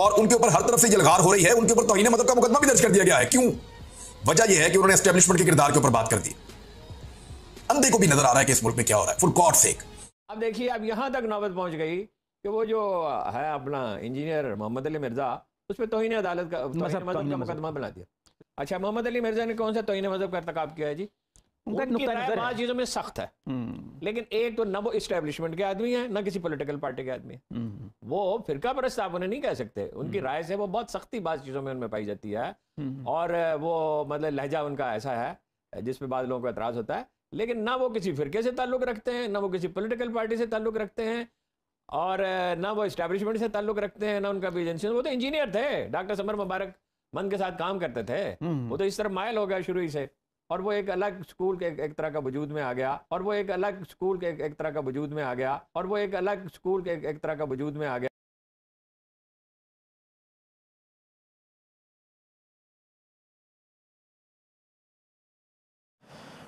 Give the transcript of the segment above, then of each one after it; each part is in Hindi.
और उनके ऊपर हर तरफ से जलगार हो रही है उनके ऊपर तोहन मदद का मुकदमा भी दर्ज कर दिया गया है क्यों वजह यह है कि उन्होंने स्टैब्लिशमेंट के किरदार के ऊपर बात कर दी अंधे को भी नजर आ रहा है कि इस मुल्क में क्या हो रहा है फुल गॉड से अब देखिए अब यहां तक नौबत पहुंच गई कि वो जो है अपना इंजीनियर मोहम्मद अली मिर्जा उस पर तोहिन अदालत का मुकदमा बना दिया अच्छा मोहम्मद अली मिर्जा ने कौन सा तोहिन मजहब का इरतकब किया है जी चीज़ों में सख्त है हम्म। लेकिन एक तो ना वो इस्टेब्लिशमेंट के आदमी है ना किसी पोलिटिकल पार्टी के आदमी है हम्म। वो फिरका परस्त आप उन्हें नहीं कह सकते उनकी हम्म। राय से वो बहुत सख्ती बाज चीज़ों में उनमें पाई जाती है और वो मतलब लहजा उनका ऐसा है जिसपे बाद लोगों को एतराज़ होता है लेकिन ना वो किसी फिरके से ताल्लुक रखते हैं ना वो किसी पोलिटिकल पार्टी से ताल्लुक रखते हैं और ना वो इस्टेब्लिशमेंट से ताल्लुक रखते हैं ना उनका भी एजेंसी वो तो इंजीनियर थे डॉक्टर समर मुबारक मन के साथ काम करते थे वो तो इस तरह मायल हो गया शुरू ही से और वो एक अलग स्कूल के एक तरह का वजूद में आ गया और वो एक अलग स्कूल के एक तरह का वजूद में आ गया और वो एक अलग स्कूल के एक तरह का वजूद में आ गया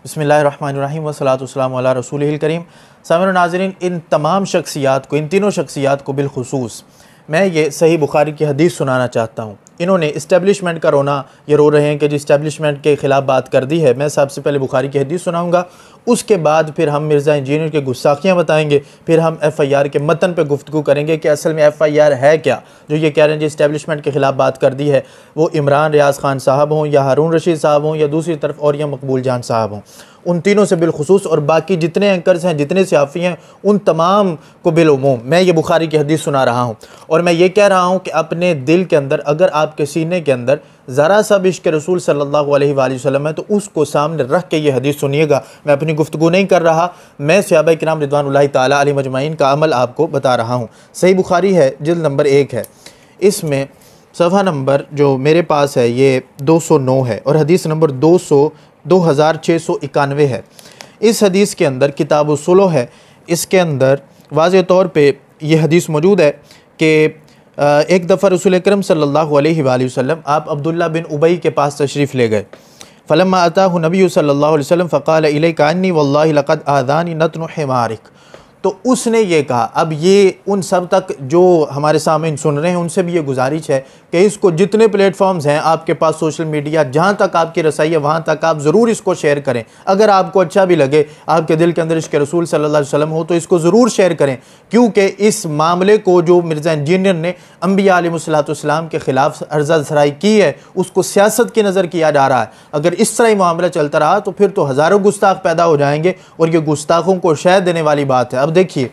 बसमीम वसलातम रसूल करीम सामर नाजरीन इन तमाम शख्सियात को इन तीनों शख्सियात को बिलखसूस मैं ये सही बुखारी की हदीस सुनाना चाहता हूँ इन्होंने इस्टेब्लिशमेंट का रोना ये रो रहे हैं कि जी इस्टेब्लिशमेंट के ख़िलाफ़ बात कर दी है मैं सबसे पहले बुखारी की हदीस सुनाऊँगा उसके बाद फिर हम मिर्ज़ा इंजीनियर के गुस्साखियाँ बताएंगे फिर हम एफ़ आई आर के मतन पर गुफ्तु करेंगे कि असल में एफ़ आई आर है क्या जो ये कह रहे हैं जी इस्टेब्लिशमेंट के ख़िलाफ़ बात कर दी है वो इमरान रियाज खान साहब हों या हारून रशीद साहब हों या दूसरी तरफ और या मकबूल जान साहब हों उन तीनों से बिलखसूस और बाकी जितने एंकर्स हैं जितने सियाफी हैं उन तमाम को बिलूमूम मैं ये बुखारी की हदीस सुना रहा हूँ और मैं ये कह रहा हूँ कि अपने दिल के अंदर अगर आपके सीने के अंदर ज़रा सा इश्क रसूल सल्ला वसलम है तो उसको सामने रख के ये हदीस सुनिएगा मैं अपनी गुफ्तु नहीं कर रहा मैं सयाबा कराम रिदवान ताली मजमाइन का अमल आपको बता रहा हूँ सही बुखारी है जिल नंबर एक है इसमें सफ़ा नंबर जो मेरे पास है ये 209 है और हदीस नंबर 200 2691 है इस हदीस के अंदर किताब सुलो है इसके अंदर वाज तौर पे ये हदीस मौजूद है कि एक दफ़ा रसूल करम सल्लल्लाहु अलैहि वसल्लम आप अब्दुल्ला बिन उबई के पास तशरीफ़ ले गए फ़लम आता नबी सल्ला वसम वसल्लम फ़क़ाल इलेकानी आदानी नतन हमारिक तो उसने ये कहा अब ये उन सब तक जो हमारे सामने सुन रहे हैं उनसे भी ये गुजारिश है कि इसको जितने प्लेटफॉर्म्स हैं आपके पास सोशल मीडिया जहाँ तक आपकी रसाई है वहाँ तक आप ज़रूर इसको शेयर करें अगर आपको अच्छा भी लगे आपके दिल के अंदर इसके रसूल सल्ला वसलम हो तो इसको ज़रूर शेयर करें क्योंकि इस मामले को जो मिर्ज़ा इंजीनियर ने अम्बिया आलमसलाम के ख़िलाफ़ अर्जा सराई की है उसको सियासत की नज़र किया जा रहा है अगर इस तरह ही मामला चलता रहा तो फिर तो हज़ारों गुस्ताख पैदा हो जाएंगे और ये गुस्ताखों को शह देने वाली बात है अब देखिए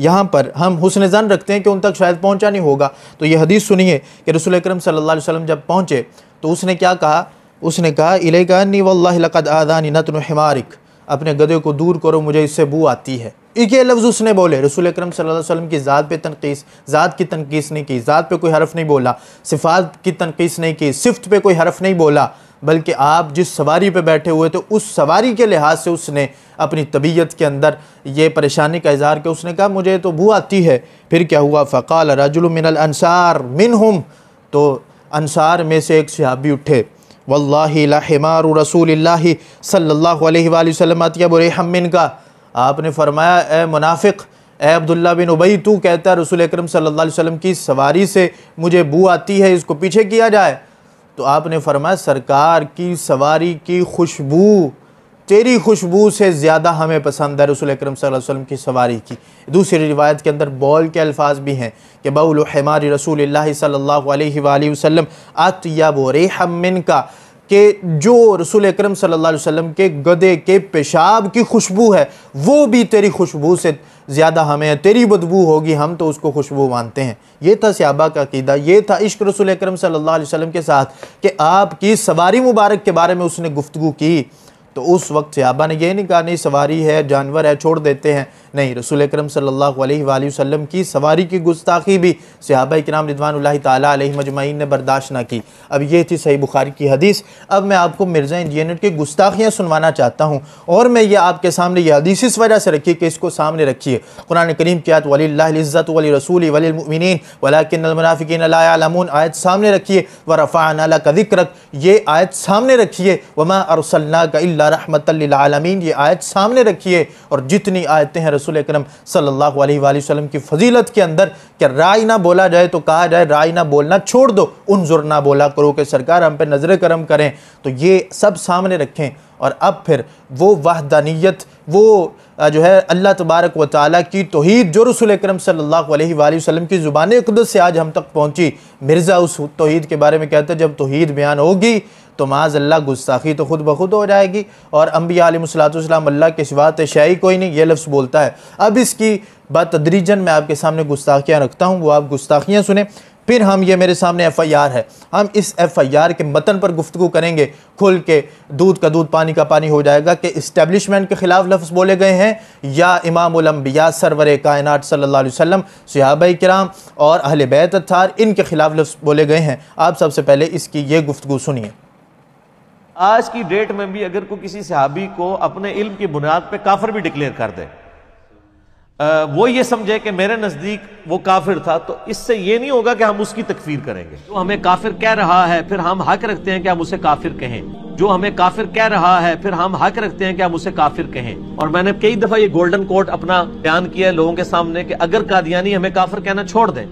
यहाँ पर हम हुसन जान रखते हैं कि उन तक शायद पहुँचा नहीं होगा तो ये हदीस सुनिए कि रसूल अक्रम सल्ला वसम जब पहुँचे तो उसने क्या कहा उसने कहा इलेगानी वल्लाकद आदानी नतन हमारिक अपने गदे को दूर करो मुझे इससे बू आती है एक ये लफ्ज़ उसने बोले रसूल अक्रम वसल्लम की ज़ात पे तनकीस ज़ात की तनकीस नहीं की ज़ात पे कोई हरफ नहीं बोला सिफात की तनकीस नहीं की सिफ्त पे कोई हरफ नहीं बोला बल्कि आप जिस सवारी पर बैठे हुए थे उस सवारी के लिहाज से उसने अपनी तबीयत के अंदर ये परेशानी का इजहार किया उसने कहा मुझे तो भू आती है फिर क्या हुआ फ़काल रजुलमिनसार मिन हम तो अनसार में से एक सहाबी उठे वल्लामार रसूल सल्ला वसलम आतिया हमिन का आपने फरमाया ए मुनाफिक ए अब्दुल्ला बिन उबई तू कहता है रसूल अक्रम सल्ला वसम की सवारी से मुझे बू आती है इसको पीछे किया जाए तो आपने फरमाया सरकार की सवारी की खुशबू तेरी खुशबू से ज़्यादा हमें पसंद है रसूल अक्रम वसल्लम की सवारी की दूसरी रिवायत के अंदर बॉल के अल्फाज भी हैं कि हमारी रसूल सल्ला वसम आतयाब रेहमिन का कि जो रसूल अक्रम अलैहि वसल्लम के गदे के पेशाब की खुशबू है वो भी तेरी खुशबू से ज़्यादा हमें तेरी बदबू होगी हम तो उसको खुशबू मानते हैं ये था सियाबा का अकीदा ये था इश्क रसूल अक्रम सल्ला वसम के साथ कि आपकी सवारी मुबारक के बारे में उसने गुफ्तु की तो उस वक्त सिबा ने यह नहीं कहा नहीं सवारी है जानवर है छोड़ देते हैं नहीं रसूल करम सल्लल्लाहु की सवारी की गुस्ताखी भी सहाबा कराम रिदवान तैहि मजमाइन ने बर्दाश्त ना की अब ये थी सही बुखारी की हदीस अब मैं आपको मिर्ज़ा इंजीनियर की गुस्ताखियाँ सुनवाना चाहता हूँ और मैं ये आपके सामने यह हदीस इस वजह से रखी कि इसको सामने रखिए कुरान करीम क्या वलीज़त वली रसूल वलमिन वलाकिनमनाफ़िन अलामून आयत सामने रखिए व रफ़ान का जिक्रक ये आयत सामने रखिए वमा अरसल्ला का रहमतमीन ये आयत सामने रखिए और जितनी आयतें हैं रसूल करम सल्लल्लाहु अलैहि की फजीलत के अंदर कि राय ना बोला जाए तो कहा जाए राय ना बोलना छोड़ दो उन उनजुर ना बोला करो कि सरकार हम पे नज़र करम करें तो ये सब सामने रखें और अब फिर वो वाहदानियत वो जो है अल्लाह तबारक व ताली की तोहद जो रसूल करम सल्लल्लाहु अलैहि की ज़ुबान अकदस से आज हम तक पहुँची मिर्ज़ा उस तोहद के बारे में कहते हैं जब तोहद बयान होगी तो माजल्ला गुस्ताखी तो ख़ुद ब खुद हो जाएगी और अम्बिया सलातम अल्लाह के शिवात तो शाही कोई नहीं ये लफ्ज़ बोलता है अब इसकी बात तदरीजन मैं आपके सामने गुस्ताखियाँ रखता हूँ वो आप गुस्ताखियाँ सुने फिर हम ये मेरे सामने एफ़ आई आर है हम इस एफ़ आई आर के मतन पर गुफ्तु करेंगे खुल के दूध का दूध पानी का पानी हो जाएगा कि इस्टेबलिशमेंट के ख़िलाफ़ लफ्ज़ बोले गए हैं या इमामबिया सरवर कायनत सल्ला वसम सहाबा कराम और अहल बैतार इनके ख़िलाफ़ लफ्ज़ बोले गए हैं आप सबसे पहले इसकी ये गुफ्तु सुनिए आज की डेट में भी अगर कोई किसी सहाबी को अपने इल्म की बुनियाद पर काफिर भी डिक्लेयर कर दे आ, वो ये समझे कि मेरे नज़दीक वो काफिर था तो इससे ये नहीं होगा कि हम उसकी तकफीर करेंगे जो हमें काफिर कह रहा है फिर हम हक रखते हैं कि हम उसे काफिर कहें जो हमें काफिर कह रहा है फिर हम हक रखते हैं कि हम उसे काफिर कहें और मैंने कई दफ़ा ये गोल्डन कोर्ट अपना बयान किया है लोगों के सामने कि अगर कादियानी हमें काफिर कहना छोड़ दें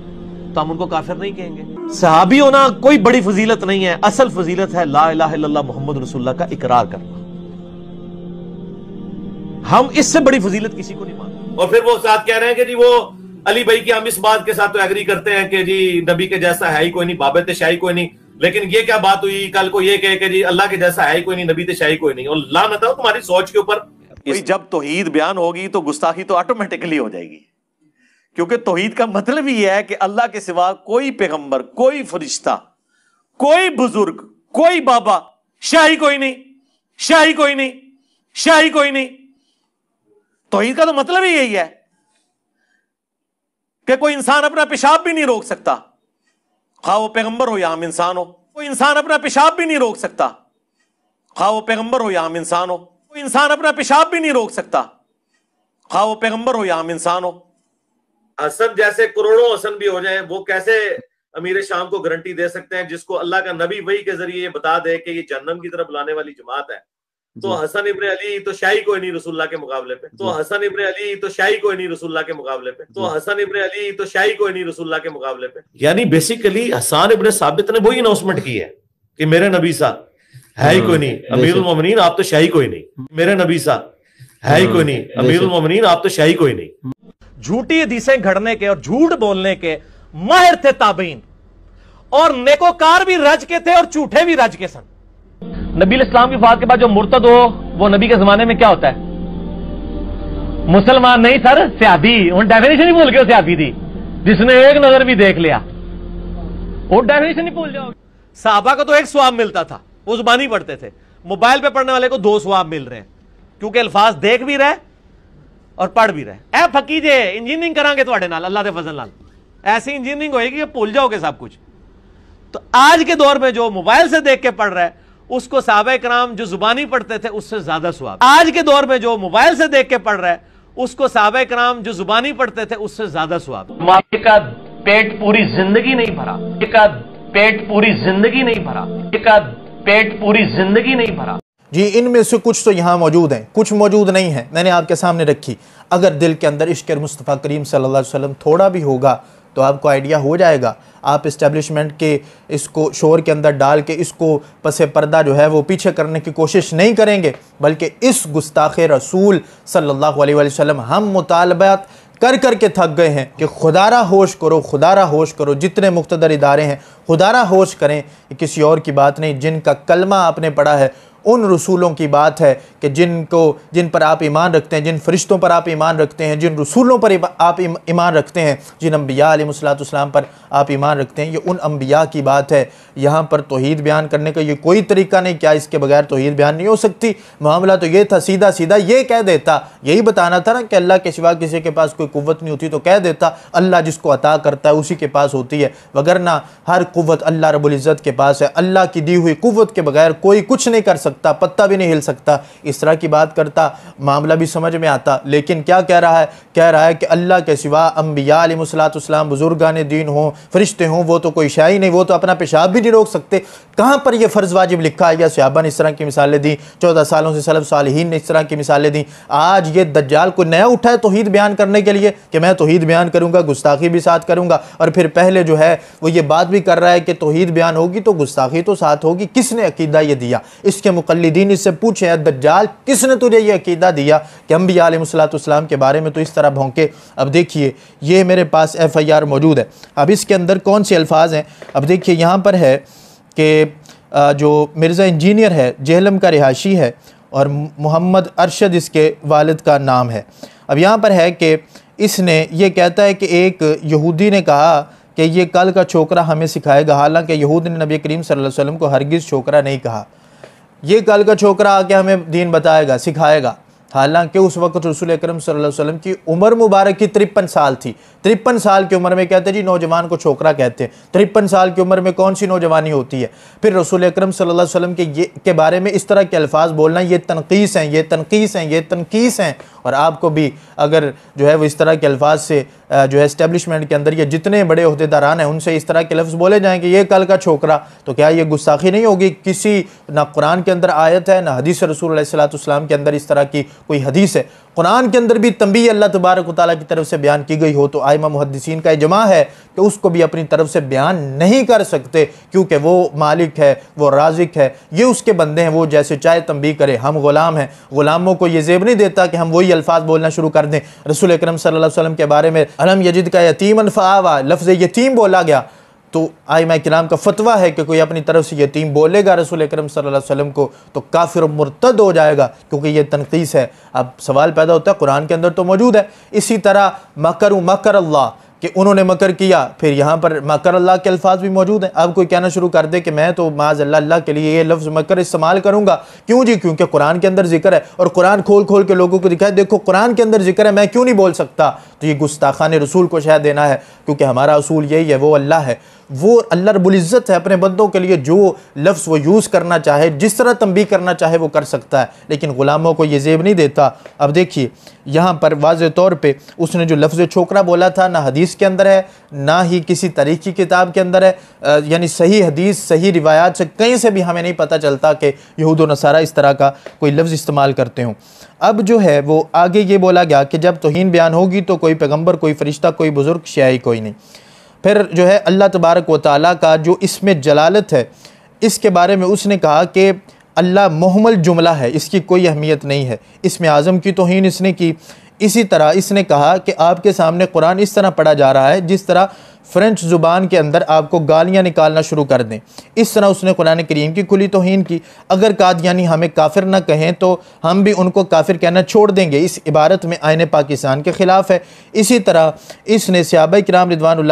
तो हम उनको काफिर नहीं कहेंगे सहाबी होना कोई बड़ी फजीलत नहीं है असल फजीलत है ला इला मोहम्मद रसुल्ला का इकरार करना हम इससे बड़ी फजीलत किसी को नहीं मानते और फिर वो साथ कह रहे हैं कि जी वो अली भाई की हम इस बात के साथ तो एग्री करते हैं कि जी नबी के जैसा है ही कोई नहीं बाबे शाही कोई नहीं लेकिन ये क्या बात हुई कल को ये कह कि जी अल्लाह के जैसा है ही कोई नहीं नबी तो शाही कोई नहीं और ला ना तुम्हारी सोच के ऊपर जब तोहीद बयान होगी तो गुस्ताखी तो ऑटोमेटिकली हो जाएगी क्योंकि तोहहीद का मतलब ही है कि अल्लाह के सिवा कोई पैगंबर कोई फरिश्ता कोई बुजुर्ग कोई बाबा शाही कोई नहीं शाही कोई नहीं शाही कोई नहीं तोहहीद का तो मतलब ही यही है कि कोई इंसान अपना पेशाब भी नहीं रोक सकता खा वो पैगंबर हो या हम इंसान हो कोई इंसान अपना पेशाब भी नहीं रोक सकता खा वो पैगंबर हो या हम इंसान हो कोई इंसान अपना पेशाब भी नहीं रोक सकता खा वो पैगंबर हो या हम इंसान हो हसन जैसे करोड़ों हसन भी हो जाए वो कैसे अमीर शाम को गारंटी दे सकते हैं जिसको अल्लाह का नबी वही के जरिए ये बता दे कि ये जन्नम की तरफ लाने वाली जमात है तो हसन इब्र अली तो शाही कोई नहीं रसुल्ला के मुकाबले पे तो हसन इब्र अली तो शाही कोई नहीं रसुल्ला के मुकाबले पे तो हसन इब्र अली तो शाही कोई नहीं रसुल्ला के मुकाबले पे यानी बेसिकली हसन इब्र साबित ने वही अनाउंसमेंट की है कि मेरे नबी साहब है ही हम्म। कोई नहीं अमीर उमरीन आप तो शाही कोई नहीं मेरे नबी साहब है ही कोई हम्म। नहीं अमीर उमरीन आप तो शाही कोई नहीं झूठी हदीसें घड़ने के और झूठ बोलने के माहिर थे ताबीन और नेकोकार भी रज के थे और झूठे भी रज के सन नबी इस्लाम की फात के बाद जो मुर्तद हो वो नबी के जमाने में क्या होता है मुसलमान नहीं सर सियाबी उन डेफिनेशन ही भूल गए सियाबी दी जिसने एक नजर भी देख लिया वो डेफिनेशन ही भूल जाओ साहबा का तो एक स्वाब मिलता था वो जुबानी पढ़ते थे मोबाइल पे पढ़ने वाले को दो स्वाब मिल रहे हैं क्योंकि अल्फाज देख भी रहे और पढ़ भी रहे ऐ फकी जे इंजीनियरिंग करा तो अल्लाह के फजल नाल ऐसी इंजीनियरिंग होएगी कि भूल जाओगे सब कुछ तो आज के दौर में जो मोबाइल से देख के पढ़ रहा है उसको साहब कराम जो जुबानी पढ़ते थे उससे ज्यादा स्वाब आज के दौर में जो मोबाइल से देख के पढ़ रहा है उसको साहब कराम जो जुबानी पढ़ते थे उससे ज्यादा स्वाब मालिक का पेट पूरी जिंदगी नहीं भरा एक पेट पूरी जिंदगी नहीं भरा एक पेट पूरी जिंदगी नहीं भरा जी इनमें से कुछ तो यहाँ मौजूद हैं कुछ मौजूद नहीं हैं मैंने आपके सामने रखी अगर दिल के अंदर इश्क मुस्तफ़ा करीम सल्ला वसम थोड़ा भी होगा तो आपको आइडिया हो जाएगा आप इस्टेब्लिशमेंट के इसको शोर के अंदर डाल के इसको पसे पर्दा जो है वो पीछे करने की कोशिश नहीं करेंगे बल्कि इस गुस्ताख रसूल सल्लल्लाहु अलैहि वसल्लम हम मुतालबात कर कर के थक गए हैं कि खुदारा होश करो खुदारा होश करो जितने मुख्तर इदारे हैं खुदारा होश करें किसी और की बात नहीं जिनका कलमा आपने पढ़ा है उन रसूलों की बात है कि जिनको जिन पर आप ईमान रखते हैं जिन फरिश्तों पर आप ईमान रखते हैं जिन रसूलों पर आप ईमान रखते हैं जिन अम्बिया अलमसलाम पर आप ईमान रखते हैं ये उन अम्बिया की बात है यहाँ पर तोहद बयान करने का ये कोई तरीका नहीं क्या इसके बगैर तोहद बयान नहीं हो सकती मामला तो ये था सीधा सीधा ये कह देता यही बताना था ना कि अल्लाह के सिवा किसी के पास कोई कुत नहीं होती तो कह देता अल्लाह जिसको अता करता है उसी के पास होती है वगरना हर कुत अल्लाह रबुल्ज़त के पास है अल्लाह की दी हुई कुत के बगैर कोई कुछ नहीं कर सकता सकता पत्ता भी नहीं हिल सकता इस तरह की बात करता मामला भी समझ में आता लेकिन क्या कह रहा है कह रहा है कि अल्लाह के सिवा अम्बिया अलीसलातम बुज़ुर्गान दीन हों फरिश्ते हों वो तो कोई शाही नहीं वो तो अपना पेशाब भी नहीं रोक सकते कहाँ पर यह फ़र्ज़ वाजिब लिखा है या सयाबा ने इस तरह की मिसालें दी चौदह सालों से सलब साल ने इस तरह की मिसालें दी आज ये दज्जाल को नया उठा है तोहद बयान करने के लिए कि मैं तोहद बयान करूँगा गुस्ताखी भी साथ करूँगा और फिर पहले जो है वो ये बात भी कर रहा है कि तोहद बयान होगी तो गुस्ताखी तो साथ होगी किसने अकीदा ये दिया इसके मुकलदीन इससे पूछे दज्जाल किसने तुझे ये अकीदा दिया कि हम भी आलमसलाम के बारे में तो इस तरह भोंके अब देखिए ये मेरे पास एफ़ आई आर मौजूद है अब इसके अंदर कौन से अल्फाज हैं अब देखिए यहाँ पर है कि जो मिर्ज़ा इंजीनियर है जहलम का रिहाशी है और मोहम्मद अरशद इसके वालद का नाम है अब यहाँ पर है कि इसने ये कहता है कि एक यहूदी ने कहा कि ये कल का छोकरा हमें सिखाएगा हालांकि यहूद ने नबी करीम सल्लल्लाहु अलैहि वसल्लम को हरगिज़ छोकरा नहीं कहा ये कल का छोकरा आके हमें दीन बताएगा सिखाएगा हालांकि उस वक्त रसूल अलैहि वसल्लम की उम्र मुबारक की तिरपन साल थी तिरपन साल की उम्र में कहते हैं जी नौजवान को छोकरा कहते हैं तिरपन साल की उम्र में कौन सी नौजवानी होती है फिर रसूल अलैहि वसल्लम के ये के बारे में इस तरह के अल्फाज बोलना ये तनकीस हैं ये तनकीस हैं ये तनकीस हैं और आपको भी अगर जो है वो इस तरह के अल्फाज से जो है इस्टेब्लिशमेंट के अंदर ये जितने बड़े अहदेदारान हैं उनसे इस तरह के लफ्ज़ बोले जाएँ कि ये कल का छोकरा तो क्या ये गुस्साखी नहीं होगी किसी ना कुरान के अंदर आयत है ना हदीस रसूल सलाम के अंदर इस तरह की कोई हदीस है कुरान के अंदर भी तंबी अल्लाह तबारक ताली की तरफ से बयान की गई हो तो आयमा मुहदसिन का जमा है कि उसको भी अपनी तरफ से बयान नहीं कर सकते क्योंकि वो मालिक है वो राजिक है ये उसके बंदे हैं वो जैसे चाहे तंबी करे हम ग़ुलाम हैं ग़ुलामों को ये जेब नहीं देता कि हम वही अल्फाज बोलना शुरू कर दें रसूल अक्रम वसल्लम के बारे में अलम यजिद का यतीम अनफावा लफ्ज़ यतीम बोला गया तो आयमा कराम का फतवा है कि कोई अपनी तरफ से यतीम बोलेगा रसूल अक्रम वसम को तो काफिर मुर्तद हो जाएगा क्योंकि ये तनखीस है अब सवाल पैदा होता है कुरान के अंदर तो मौजूद है इसी तरह मकर मकर अल्लाह कि उन्होंने मकर किया फिर यहाँ पर मकर अल्लाह के अल्फाज भी मौजूद हैं अब कोई कहना शुरू कर दे कि मैं तो माज अल्लाह अल्लाह के लिए ये लफ्ज़ मकर इस्तेमाल करूँगा क्यों जी क्योंकि कुरान के अंदर जिक्र है और कुरान खोल खोल के लोगों को दिखाए देखो कुरान के अंदर जिक्र है मैं क्यों नहीं बोल सकता तो ये गुस्ताखान रसूल को शायद देना है क्योंकि हमारा असूल यही है वो अल्लाह है वो अल्लाह रबुल्ज़त है अपने बंदों के लिए जो लफ्ज़ वो यूज़ करना चाहे जिस तरह तंबी करना चाहे वो कर सकता है लेकिन ग़ुलामों को ये जेब नहीं देता अब देखिए यहाँ पर वाज तौर पर उसने जो लफ्ज़ छोकरा बोला था ना हदीस के अंदर है ना ही किसी तरीक़ी किताब के अंदर है यानी सही हदीस सही रिवायात से कहीं से भी हमें नहीं पता चलता कि यहूद नसारा इस तरह का कोई लफ्ज़ इस्तेमाल करते हों अब जो है वो आगे ये बोला गया कि जब तोहन बयान होगी तो कोई पैगम्बर कोई फ़रिश्ता कोई बुज़ुर्ग शाही कोई नहीं फिर जो है अल्लाह तबारक व ताली का जो इसमें जलालत है इसके बारे में उसने कहा कि अल्लाह महमल जुमला है इसकी कोई अहमियत नहीं है इसमें आज़म की तोहन इसने की इसी तरह इसने कहा कि आपके सामने कुरान इस तरह पढ़ा जा रहा है जिस तरह फ्रेंच ज़ुबान के अंदर आपको गालियाँ निकालना शुरू कर दें इस तरह उसने कुरान करीम की खुली तोहन की अगर काद यानी हमें काफिर ना कहें तो हम भी उनको काफिर कहना छोड़ देंगे इस इबारत में आयन पाकिस्तान के ख़िलाफ़ है इसी तरह इसने सियाब कराम रिदवान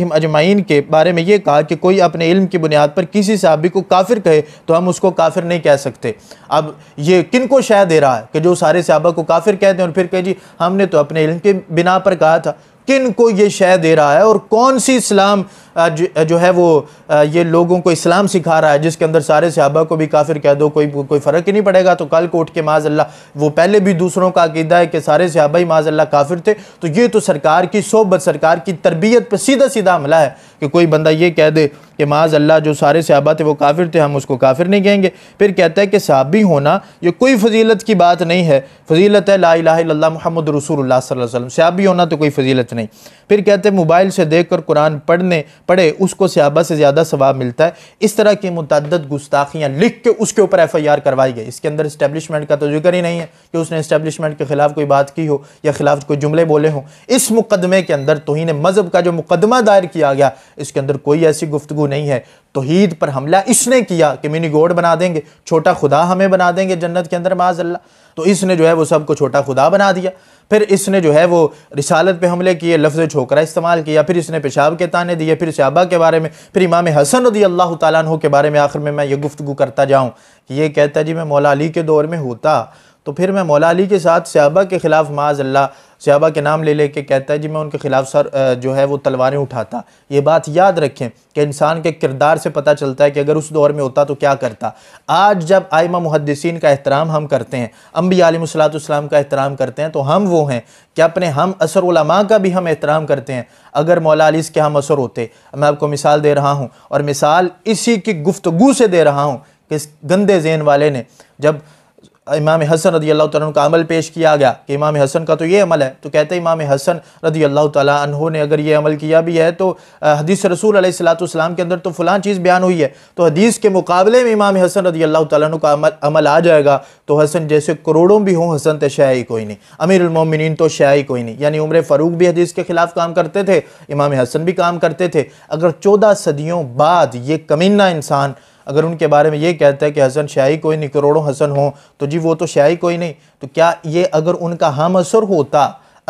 तम अजमाइन के बारे में ये कहा कि कोई अपने इल्म की बुनियाद पर किसी साहबी को काफिर कहे तो हम उसको काफिर नहीं कह सकते अब ये किन को शायद दे रहा है कि जो सारे सहाबा को काफिर कहते हैं और फिर कहे जी हमने तो अपने इल्म के बिना पर कहा था किन को ये शह दे रहा है और कौन सी इस्लाम जो है वो ये लोगों को इस्लाम सिखा रहा है जिसके अंदर सारे सहाबा को भी काफिर कह दो कोई कोई फ़र्क ही नहीं पड़ेगा तो कल उठ के माजल्ला वो पहले भी दूसरों का अकीदा है कि सारे सहाबा ही माजल्ला काफिर थे तो ये तो सरकार की सोबत सरकार की तरबियत पर सीधा सीधा हमला है कि कोई बंदा ये कह दे कि माजल्ला जो सारे सहाबा थे वो काफिर थे हम उसको काफिर नहीं कहेंगे फिर कहता है कि सहाबी होना ये कोई फजीलत की बात नहीं है फजीलत है ला ला महमद रसूल सल्लल्लाहु अलैहि वसल्लम सहाबी होना तो कोई फजीलत नहीं फिर कहते हैं मोबाइल से देख कर कुरान पढ़ने पढ़े उसको सियाबा से ज़्यादा सवाब मिलता है इस तरह की मुतद गुस्ताखियाँ लिख के उसके ऊपर एफ आई आर करवाई गई इसके अंदर इस्टेबलिशमेंट का तो जिक्र ही नहीं है कि उसने इस्टेबलिशमेंट के खिलाफ कोई बात की हो या खिलाफ कोई जुमले बोले हों इस मुकदमे के अंदर तोहन मज़हब का जो मुकदमा दायर किया गया इसके अंदर कोई ऐसी गुफ्तु नहीं है तोहीद पर हमला इसने किया कि मिनी गोड बना देंगे छोटा खुदा हमें बना देंगे जन्नत के अंदर माजल्ला तो इसने जो है वो सबको छोटा खुदा बना दिया फिर इसने जो है वो रिसालत पे हमले किए लफ्ज़ छोकरा इस्तेमाल किया फिर इसने पेशाब के ताने दिए फिर सहाबा के बारे में फिर इमाम हसन उदी अल्लाह तु के बारे में आखिर में मैं ये गुफ्तु करता जाऊँ कि ये कहता जी मैं मौला अली के दौर में होता तो फिर मैं मौला अली के साथ सहाबा के ख़िलाफ़ माजल्ला सहाबा के नाम ले लेके कहता है जी मैं उनके ख़िलाफ़ सर जो है वो तलवारें उठाता ये बात याद रखें कि इंसान के किरदार से पता चलता है कि अगर उस दौर में होता तो क्या करता आज जब आयमा मुहदसिन का एहतराम हम करते हैं अम्बी आलमसलाम का एहतराम करते हैं तो हम वो हैं कि अपने हम असर उलमा का भी हम एहतराम करते हैं अगर मौला अली इसके हम असर होते मैं आपको मिसाल दे रहा हूँ और मिसाल इसी की गुफ्तगु से दे रहा हूँ कि गंदे जेन वाले ने जब इमाम हसन रदी अल्लाह तन का अमल पेश किया गया कि इमाम हसन का तो ये अमल है तो कहते हैं इमाम हसन रदी अल्लाह तहों ने अगर ये अमल किया भी है तो हदीस रसूल अलैहिस्सलाम के अंदर तो फ़लाँ चीज़ बयान हुई है तो हदीस के मुकाबले में इमाम हसन रदी अल्लाह तन का अमल अमल आ जाएगा तो हसन जैसे करोड़ों भी हों हसन तो शाही कोई नहीं उमोमिन तो शाही कोई नहीं यानी उम्र फ़ारूक भी हदीस के ख़िलाफ़ काम करते थे इमाम हसन भी काम करते थे अगर चौदह सदियों बाद ये कमीना इंसान अगर उनके बारे में ये कहता है कि हसन शाही कोई नहीं करोड़ों हसन हो तो जी वो तो शाही कोई नहीं तो क्या ये अगर उनका हम असर होता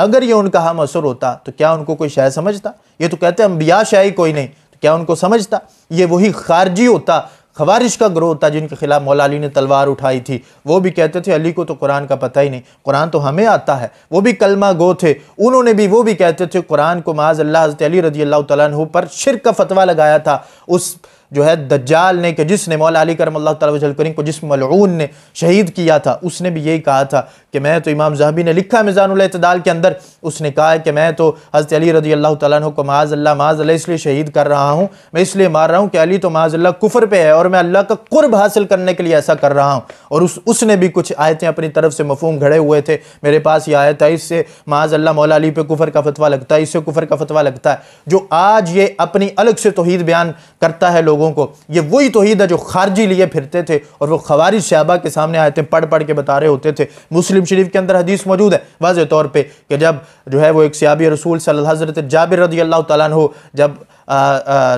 अगर ये उनका हम असर होता तो क्या उनको कोई शाय समझता ये तो कहते हैं अम्बिया शाही कोई नहीं तो क्या उनको समझता ये वही खारजी होता खबारिश का ग्रोह होता जिनके खिलाफ मौला अली ने तलवार उठाई थी वो भी कहते थे अली को तो कुरान का पता ही नहीं कुरान तो हमें आता है वो भी कलमा गो थे उन्होंने भी वो भी कहते थे कुरान को माज अल्लाह हज़रत अली रजी अल्लाह तु पर शिर का फतवा लगाया था उस जो है दज्जाल ने कि जिसने मौला अली करम अल्लाह करीम को जिस मलून ने शहीद किया था उसने भी यही कहा था कि मैं तो इमाम जहबी ने लिखा इतदाल के अंदर उसने कहा कि मैं तो हज़रत अली रजी अल्लाह तु को माज़ल्ला माज़ल्ला इसलिए शहीद कर रहा हूँ मैं इसलिए मार रहा हूँ कि अली तो माज़ल्ला कुफर पर है और मैं अल्लाह का कुर्ब हासिल करने के लिए ऐसा कर रहा हूँ और उस उसने भी कुछ आयतें अपनी तरफ से मफहम घड़े हुए थे मेरे पास ये आयत है इससे माज़ल्ला मौला अली पर कुफर का फतवा लगता है इससे कुफर का फतवा लगता है जो आज ये अपनी अलग से तोहद बयान करता है लोग लोगों को ये वही तोहद है जो खारजी लिए फिरते थे और वो खवारी सहबा के सामने आए थे पढ़ पढ़ के बता रहे होते थे मुस्लिम शरीफ के अंदर हदीस मौजूद है वाज तौर पर कि जब जो है वो एक सियाबी रसूल सल हज़रत जाबिर रदी अल्लाह तन हो जब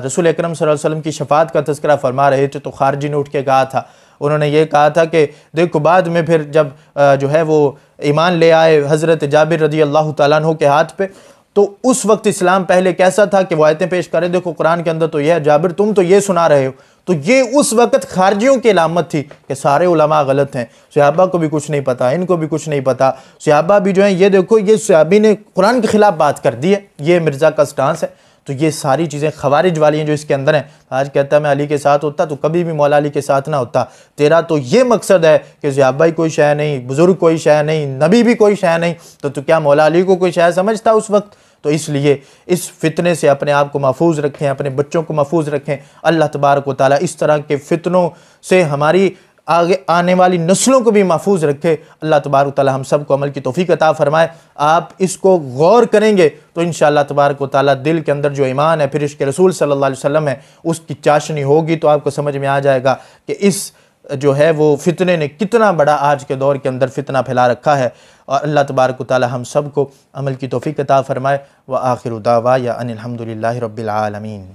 रसूल अक्रम वसम की शफात का तस्करा फरमा रहे थे तो खारजी ने उठ के कहा था उन्होंने ये कहा था कि देखो बाद में फिर जब जो है वो ईमान ले आए हज़रत जाबिर रजी अल्लाह तु के हाथ पे तो उस वक्त इस्लाम पहले कैसा था कि वायतें पेश करें देखो कुरान के अंदर तो यह जाबिर तुम तो ये सुना रहे हो तो ये उस वक्त खारजियों की लामत थी कि सारे उलमा गलत हैं सहाबा को भी कुछ नहीं पता इनको भी कुछ नहीं पता सहाबा भी जो है ये देखो ये सहाबी ने कुरान के ख़िलाफ़ बात कर दी है ये मिर्ज़ा का स्टांस है तो ये सारी चीज़ें खवारिज वाली हैं जो इसके अंदर हैं तो आज कहता मैं अली के साथ होता तो कभी भी मौला अली के साथ ना होता तेरा तो ये मकसद है कि जयाबाई भाई कोई शय नहीं बुज़ुर्ग कोई शय नहीं नबी भी कोई शय नहीं तो तू क्या मौला अली को कोई शय समझता उस वक्त तो इसलिए इस फितने से अपने आप को महफूज रखें अपने बच्चों को महफूज रखें अल्लाह तबारक वाली इस तरह के फितनों से हमारी आगे आने वाली नस्लों को भी महफूज रखे अल्लाह तबारक ताली हम सब को अमल की तोफ़ी अता फ़रमाए आप इसको गौर करेंगे तो इन तबारक ताली दिल के अंदर जो ईमान है फिर इसके रसूल सल्ला वसम है उसकी चाशनी होगी तो आपको समझ में आ जाएगा कि इस जो है वो फितने ने कितना बड़ा आज के दौर के अंदर फितना फैला रखा है और अल्लाह तबारक ताली हम सबको को अमल की तोफ़ी अता फ़रमाए व आखिर उदावा या अनिलहमदिल्ला रबालमीन